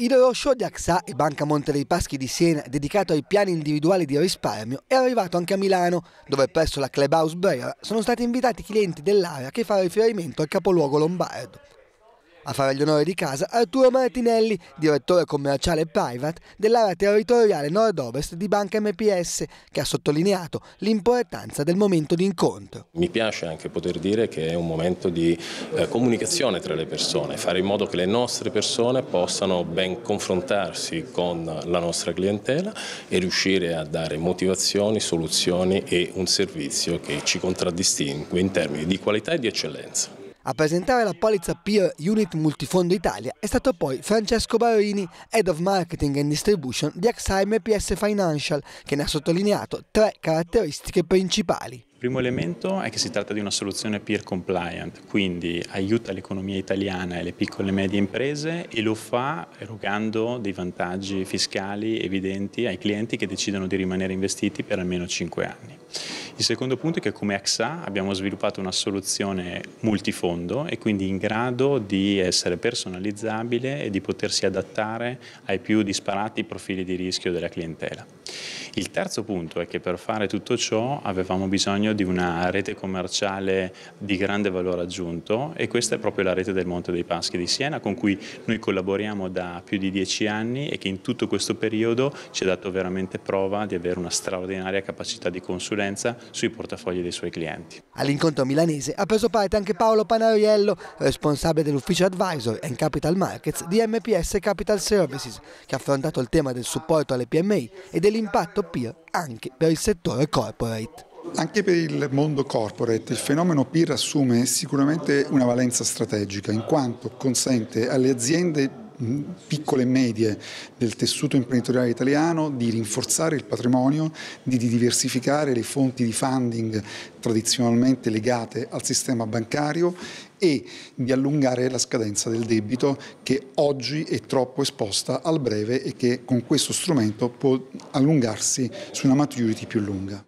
Il loro di AXA e Banca Monte dei Paschi di Siena, dedicato ai piani individuali di risparmio, è arrivato anche a Milano, dove presso la Clubhouse Brera sono stati invitati clienti dell'area che fa riferimento al capoluogo lombardo. A fare gli onori di casa Arturo Martinelli, direttore commerciale private dell'area territoriale nord-ovest di Banca MPS, che ha sottolineato l'importanza del momento di incontro. Mi piace anche poter dire che è un momento di eh, comunicazione tra le persone, fare in modo che le nostre persone possano ben confrontarsi con la nostra clientela e riuscire a dare motivazioni, soluzioni e un servizio che ci contraddistingue in termini di qualità e di eccellenza. A presentare la polizza Peer Unit Multifondo Italia è stato poi Francesco Barini, Head of Marketing and Distribution di Axaime PS Financial, che ne ha sottolineato tre caratteristiche principali. Il primo elemento è che si tratta di una soluzione peer compliant, quindi aiuta l'economia italiana e le piccole e medie imprese e lo fa erogando dei vantaggi fiscali evidenti ai clienti che decidono di rimanere investiti per almeno 5 anni. Il secondo punto è che come AXA abbiamo sviluppato una soluzione multifondo e quindi in grado di essere personalizzabile e di potersi adattare ai più disparati profili di rischio della clientela. Il terzo punto è che per fare tutto ciò avevamo bisogno di una rete commerciale di grande valore aggiunto e questa è proprio la rete del Monte dei Paschi di Siena con cui noi collaboriamo da più di dieci anni e che in tutto questo periodo ci ha dato veramente prova di avere una straordinaria capacità di consulenza sui portafogli dei suoi clienti. All'incontro milanese ha preso parte anche Paolo Panariello, responsabile dell'ufficio advisor and capital markets di MPS Capital Services, che ha affrontato il tema del supporto alle PMI e dell'impatto peer anche per il settore corporate. Anche per il mondo corporate il fenomeno peer assume sicuramente una valenza strategica in quanto consente alle aziende piccole e medie del tessuto imprenditoriale italiano, di rinforzare il patrimonio, di diversificare le fonti di funding tradizionalmente legate al sistema bancario e di allungare la scadenza del debito che oggi è troppo esposta al breve e che con questo strumento può allungarsi su una maturity più lunga.